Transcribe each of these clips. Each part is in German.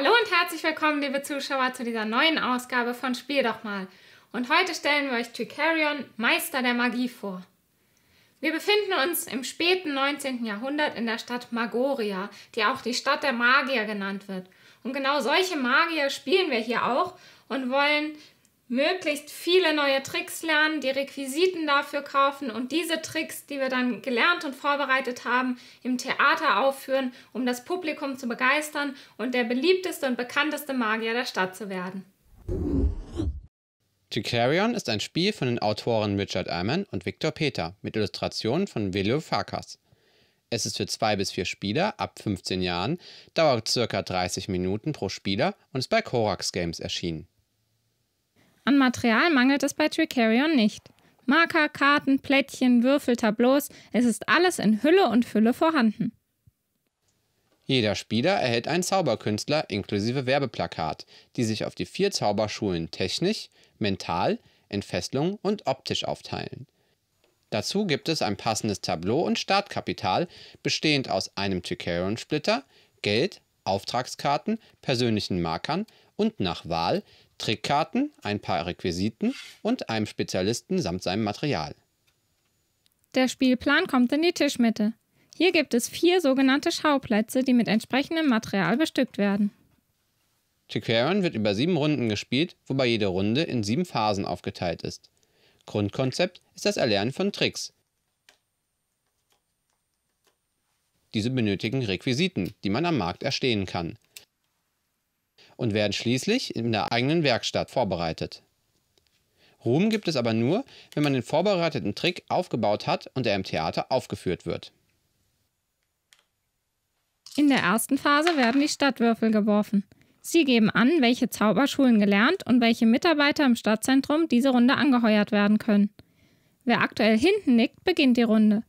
Hallo und herzlich willkommen, liebe Zuschauer, zu dieser neuen Ausgabe von Spiel doch mal. Und heute stellen wir euch Tycharion, Meister der Magie, vor. Wir befinden uns im späten 19. Jahrhundert in der Stadt Magoria, die auch die Stadt der Magier genannt wird. Und genau solche Magier spielen wir hier auch und wollen möglichst viele neue Tricks lernen, die Requisiten dafür kaufen und diese Tricks, die wir dann gelernt und vorbereitet haben, im Theater aufführen, um das Publikum zu begeistern und der beliebteste und bekannteste Magier der Stadt zu werden. Tycarion ist ein Spiel von den Autoren Richard Ehrman und Victor Peter mit Illustrationen von Willow Farkas. Es ist für zwei bis vier Spieler ab 15 Jahren, dauert ca. 30 Minuten pro Spieler und ist bei Korax Games erschienen. An Material mangelt es bei Tricarion nicht. Marker, Karten, Plättchen, Würfel, Tableaus, es ist alles in Hülle und Fülle vorhanden. Jeder Spieler erhält einen Zauberkünstler inklusive Werbeplakat, die sich auf die vier Zauberschulen technisch, mental, Entfesselung und optisch aufteilen. Dazu gibt es ein passendes Tableau und Startkapital, bestehend aus einem Tycarion-Splitter, Geld, Auftragskarten, persönlichen Markern und nach Wahl Trickkarten, ein paar Requisiten und einem Spezialisten samt seinem Material. Der Spielplan kommt in die Tischmitte. Hier gibt es vier sogenannte Schauplätze, die mit entsprechendem Material bestückt werden. Chiquarion wird über sieben Runden gespielt, wobei jede Runde in sieben Phasen aufgeteilt ist. Grundkonzept ist das Erlernen von Tricks. Diese benötigen Requisiten, die man am Markt erstehen kann und werden schließlich in der eigenen Werkstatt vorbereitet. Ruhm gibt es aber nur, wenn man den vorbereiteten Trick aufgebaut hat und er im Theater aufgeführt wird. In der ersten Phase werden die Stadtwürfel geworfen. Sie geben an, welche Zauberschulen gelernt und welche Mitarbeiter im Stadtzentrum diese Runde angeheuert werden können. Wer aktuell hinten nickt, beginnt die Runde.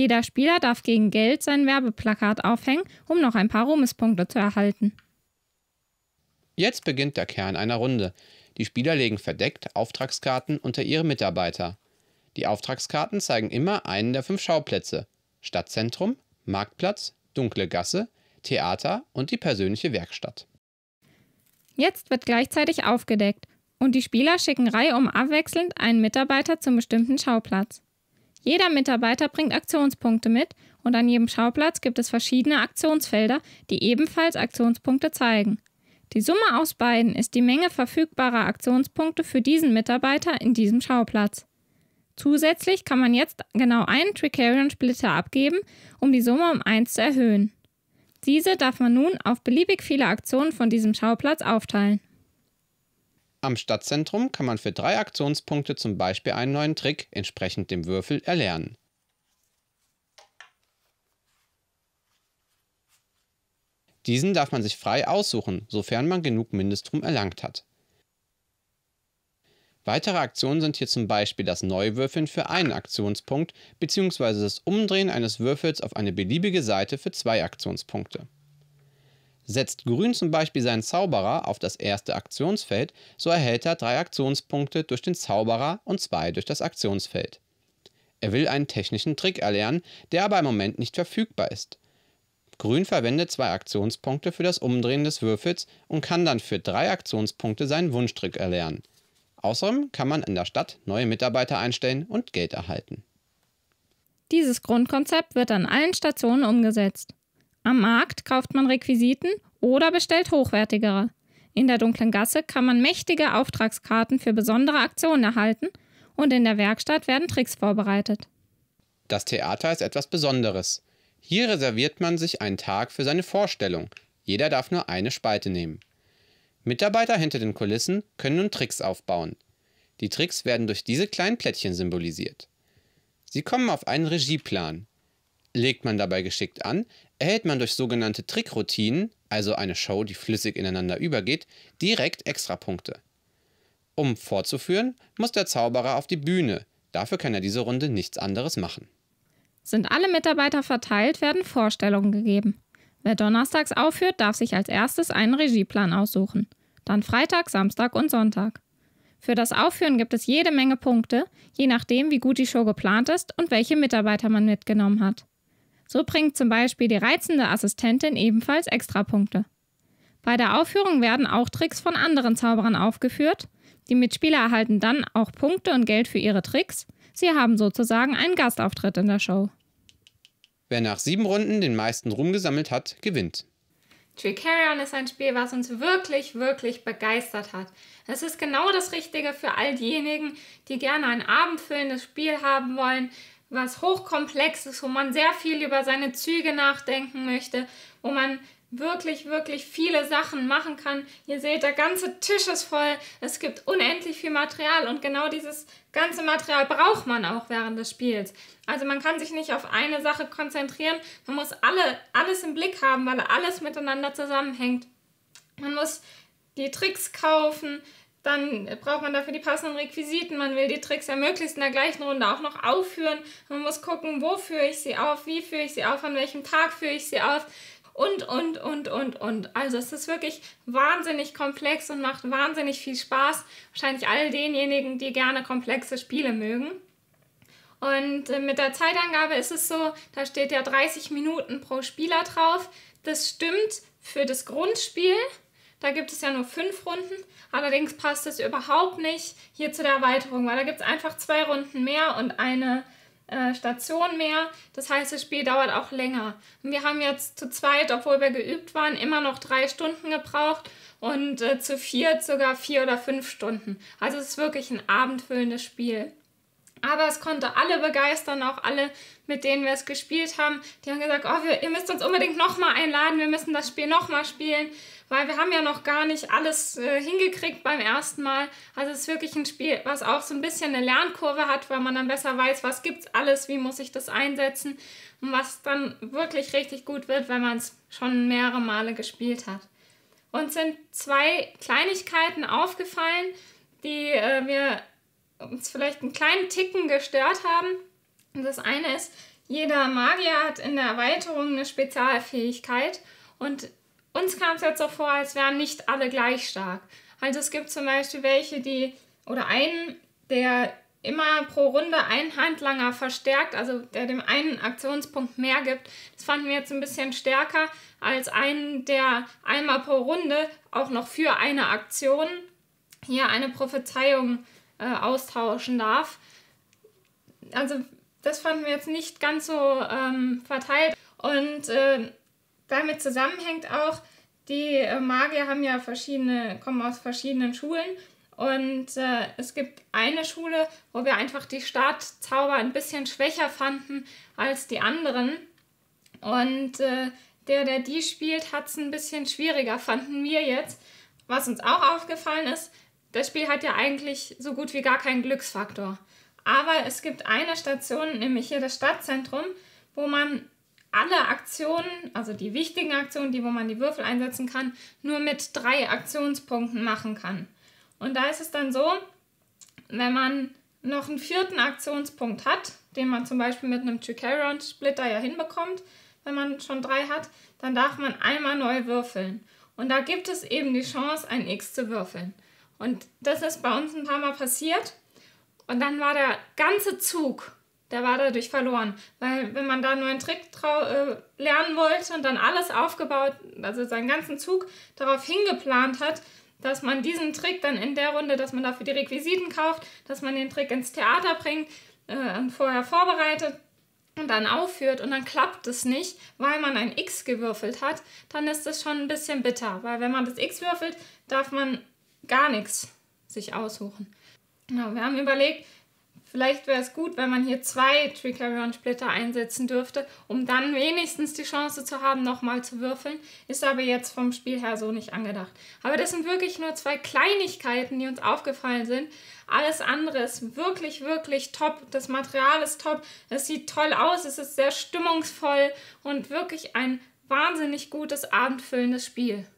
Jeder Spieler darf gegen Geld sein Werbeplakat aufhängen, um noch ein paar Ruhmespunkte zu erhalten. Jetzt beginnt der Kern einer Runde. Die Spieler legen verdeckt Auftragskarten unter ihre Mitarbeiter. Die Auftragskarten zeigen immer einen der fünf Schauplätze: Stadtzentrum, Marktplatz, dunkle Gasse, Theater und die persönliche Werkstatt. Jetzt wird gleichzeitig aufgedeckt und die Spieler schicken reihum abwechselnd einen Mitarbeiter zum bestimmten Schauplatz. Jeder Mitarbeiter bringt Aktionspunkte mit und an jedem Schauplatz gibt es verschiedene Aktionsfelder, die ebenfalls Aktionspunkte zeigen. Die Summe aus beiden ist die Menge verfügbarer Aktionspunkte für diesen Mitarbeiter in diesem Schauplatz. Zusätzlich kann man jetzt genau einen Tricarion-Splitter abgeben, um die Summe um 1 zu erhöhen. Diese darf man nun auf beliebig viele Aktionen von diesem Schauplatz aufteilen. Am Stadtzentrum kann man für drei Aktionspunkte zum Beispiel einen neuen Trick entsprechend dem Würfel erlernen. Diesen darf man sich frei aussuchen, sofern man genug Mindestruhm erlangt hat. Weitere Aktionen sind hier zum Beispiel das Neuwürfeln für einen Aktionspunkt bzw. das Umdrehen eines Würfels auf eine beliebige Seite für zwei Aktionspunkte. Setzt Grün zum Beispiel seinen Zauberer auf das erste Aktionsfeld, so erhält er drei Aktionspunkte durch den Zauberer und zwei durch das Aktionsfeld. Er will einen technischen Trick erlernen, der aber im Moment nicht verfügbar ist. Grün verwendet zwei Aktionspunkte für das Umdrehen des Würfels und kann dann für drei Aktionspunkte seinen Wunschtrick erlernen. Außerdem kann man in der Stadt neue Mitarbeiter einstellen und Geld erhalten. Dieses Grundkonzept wird an allen Stationen umgesetzt. Am Markt kauft man Requisiten oder bestellt hochwertigere. In der dunklen Gasse kann man mächtige Auftragskarten für besondere Aktionen erhalten und in der Werkstatt werden Tricks vorbereitet. Das Theater ist etwas Besonderes. Hier reserviert man sich einen Tag für seine Vorstellung. Jeder darf nur eine Spalte nehmen. Mitarbeiter hinter den Kulissen können nun Tricks aufbauen. Die Tricks werden durch diese kleinen Plättchen symbolisiert. Sie kommen auf einen Regieplan legt man dabei geschickt an, erhält man durch sogenannte Trickroutinen, also eine Show, die flüssig ineinander übergeht, direkt Extrapunkte. Um vorzuführen, muss der Zauberer auf die Bühne. Dafür kann er diese Runde nichts anderes machen. Sind alle Mitarbeiter verteilt, werden Vorstellungen gegeben. Wer donnerstags aufführt, darf sich als erstes einen Regieplan aussuchen. Dann Freitag, Samstag und Sonntag. Für das Aufführen gibt es jede Menge Punkte, je nachdem, wie gut die Show geplant ist und welche Mitarbeiter man mitgenommen hat. So bringt zum Beispiel die reizende Assistentin ebenfalls Extrapunkte. Bei der Aufführung werden auch Tricks von anderen Zauberern aufgeführt. Die Mitspieler erhalten dann auch Punkte und Geld für ihre Tricks. Sie haben sozusagen einen Gastauftritt in der Show. Wer nach sieben Runden den meisten Ruhm gesammelt hat, gewinnt. Tricarion ist ein Spiel, was uns wirklich, wirklich begeistert hat. Es ist genau das Richtige für all diejenigen, die gerne ein abendfüllendes Spiel haben wollen, was hochkomplex ist, wo man sehr viel über seine Züge nachdenken möchte, wo man wirklich, wirklich viele Sachen machen kann. Ihr seht, der ganze Tisch ist voll. Es gibt unendlich viel Material und genau dieses ganze Material braucht man auch während des Spiels. Also man kann sich nicht auf eine Sache konzentrieren. Man muss alle, alles im Blick haben, weil alles miteinander zusammenhängt. Man muss die Tricks kaufen, dann braucht man dafür die passenden Requisiten. Man will die Tricks ja möglichst in der gleichen Runde auch noch aufführen. Man muss gucken, wo führe ich sie auf, wie führe ich sie auf, an welchem Tag führe ich sie auf und, und, und, und, und. Also es ist wirklich wahnsinnig komplex und macht wahnsinnig viel Spaß. Wahrscheinlich all denjenigen, die gerne komplexe Spiele mögen. Und äh, mit der Zeitangabe ist es so, da steht ja 30 Minuten pro Spieler drauf. Das stimmt für das Grundspiel, da gibt es ja nur fünf Runden. Allerdings passt es überhaupt nicht hier zu der Erweiterung, weil da gibt es einfach zwei Runden mehr und eine äh, Station mehr. Das heißt, das Spiel dauert auch länger. Und wir haben jetzt zu zweit, obwohl wir geübt waren, immer noch drei Stunden gebraucht und äh, zu viert sogar vier oder fünf Stunden. Also es ist wirklich ein abendfüllendes Spiel. Aber es konnte alle begeistern, auch alle, mit denen wir es gespielt haben. Die haben gesagt, oh, wir, ihr müsst uns unbedingt nochmal einladen, wir müssen das Spiel nochmal spielen weil wir haben ja noch gar nicht alles äh, hingekriegt beim ersten Mal. Also es ist wirklich ein Spiel, was auch so ein bisschen eine Lernkurve hat, weil man dann besser weiß, was gibt's alles, wie muss ich das einsetzen und was dann wirklich richtig gut wird, wenn man es schon mehrere Male gespielt hat. Uns sind zwei Kleinigkeiten aufgefallen, die äh, wir uns vielleicht einen kleinen Ticken gestört haben. Und das eine ist, jeder Magier hat in der Erweiterung eine Spezialfähigkeit und uns kam es jetzt so vor, als wären nicht alle gleich stark. Also es gibt zum Beispiel welche, die, oder einen, der immer pro Runde einen Handlanger verstärkt, also der dem einen Aktionspunkt mehr gibt. Das fanden wir jetzt ein bisschen stärker als einen, der einmal pro Runde auch noch für eine Aktion hier eine Prophezeiung äh, austauschen darf. Also das fanden wir jetzt nicht ganz so ähm, verteilt. Und äh, damit zusammenhängt auch, die äh, Magier haben ja verschiedene, kommen aus verschiedenen Schulen und äh, es gibt eine Schule, wo wir einfach die Startzauber ein bisschen schwächer fanden als die anderen. Und äh, der, der die spielt, hat es ein bisschen schwieriger, fanden wir jetzt. Was uns auch aufgefallen ist, das Spiel hat ja eigentlich so gut wie gar keinen Glücksfaktor. Aber es gibt eine Station, nämlich hier das Stadtzentrum, wo man alle Aktionen, also die wichtigen Aktionen, die wo man die Würfel einsetzen kann, nur mit drei Aktionspunkten machen kann. Und da ist es dann so, wenn man noch einen vierten Aktionspunkt hat, den man zum Beispiel mit einem Tricaron-Splitter ja hinbekommt, wenn man schon drei hat, dann darf man einmal neu würfeln. Und da gibt es eben die Chance, ein X zu würfeln. Und das ist bei uns ein paar Mal passiert. Und dann war der ganze Zug der war dadurch verloren. Weil wenn man da nur einen Trick äh, lernen wollte und dann alles aufgebaut, also seinen ganzen Zug darauf hingeplant hat, dass man diesen Trick dann in der Runde, dass man dafür die Requisiten kauft, dass man den Trick ins Theater bringt äh, und vorher vorbereitet und dann aufführt und dann klappt es nicht, weil man ein X gewürfelt hat, dann ist das schon ein bisschen bitter, weil wenn man das X würfelt, darf man gar nichts sich aussuchen. Genau, wir haben überlegt, Vielleicht wäre es gut, wenn man hier zwei Triclarion-Splitter einsetzen dürfte, um dann wenigstens die Chance zu haben, nochmal zu würfeln. Ist aber jetzt vom Spiel her so nicht angedacht. Aber das sind wirklich nur zwei Kleinigkeiten, die uns aufgefallen sind. Alles andere ist wirklich, wirklich top. Das Material ist top. Es sieht toll aus. Es ist sehr stimmungsvoll und wirklich ein wahnsinnig gutes, abendfüllendes Spiel.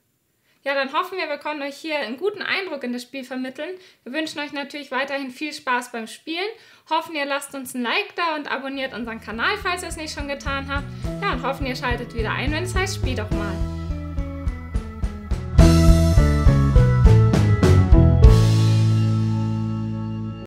Ja, dann hoffen wir, wir konnten euch hier einen guten Eindruck in das Spiel vermitteln. Wir wünschen euch natürlich weiterhin viel Spaß beim Spielen. Hoffen, ihr lasst uns ein Like da und abonniert unseren Kanal, falls ihr es nicht schon getan habt. Ja, und hoffen, ihr schaltet wieder ein, wenn es heißt, spiel doch mal.